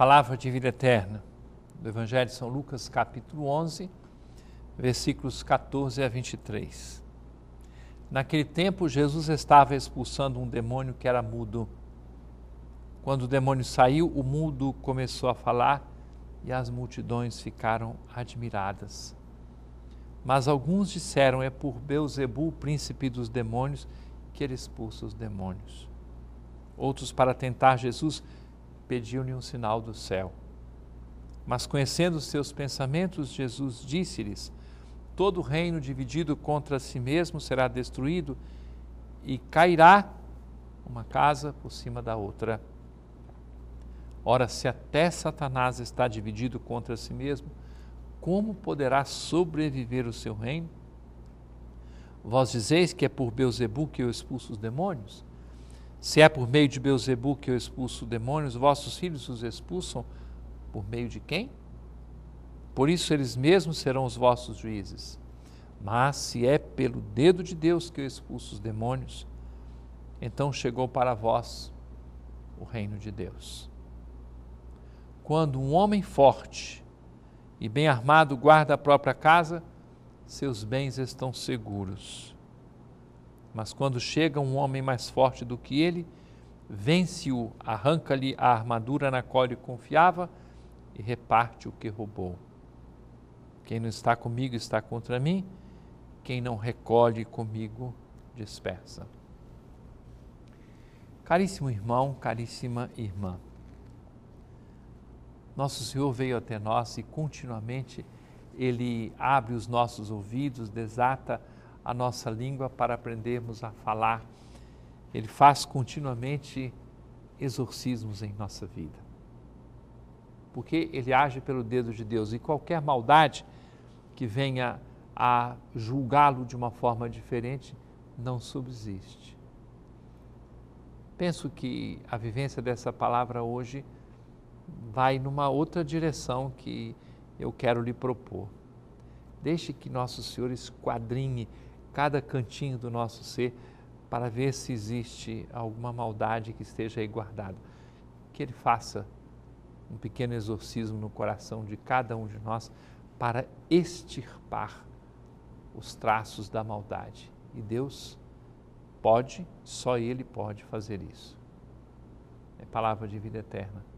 Palavra de vida eterna, do Evangelho de São Lucas, capítulo 11, versículos 14 a 23. Naquele tempo, Jesus estava expulsando um demônio que era mudo. Quando o demônio saiu, o mudo começou a falar e as multidões ficaram admiradas. Mas alguns disseram: É por Beuzebu, príncipe dos demônios, que ele expulsa os demônios. Outros, para tentar Jesus, pediu-lhe um sinal do céu. Mas conhecendo os seus pensamentos, Jesus disse-lhes: Todo reino dividido contra si mesmo será destruído, e cairá uma casa por cima da outra. Ora, se até Satanás está dividido contra si mesmo, como poderá sobreviver o seu reino? Vós dizeis que é por Beuzebu que eu expulso os demônios? Se é por meio de Beuzebu que eu expulso demônios, vossos filhos os expulsam por meio de quem? Por isso eles mesmos serão os vossos juízes. Mas se é pelo dedo de Deus que eu expulso os demônios, então chegou para vós o reino de Deus. Quando um homem forte e bem armado guarda a própria casa, seus bens estão seguros. Mas quando chega um homem mais forte do que ele, vence-o, arranca-lhe a armadura na qual ele confiava e reparte o que roubou. Quem não está comigo está contra mim, quem não recolhe comigo dispersa. Caríssimo irmão, caríssima irmã, Nosso Senhor veio até nós e continuamente ele abre os nossos ouvidos, desata a nossa língua para aprendermos a falar. Ele faz continuamente exorcismos em nossa vida. Porque ele age pelo dedo de Deus e qualquer maldade que venha a julgá-lo de uma forma diferente não subsiste. Penso que a vivência dessa palavra hoje vai numa outra direção que eu quero lhe propor. Deixe que nosso Senhor esquadrinhe cada cantinho do nosso ser para ver se existe alguma maldade que esteja aí guardada. Que Ele faça um pequeno exorcismo no coração de cada um de nós para extirpar os traços da maldade. E Deus pode, só Ele pode fazer isso. É palavra de vida eterna.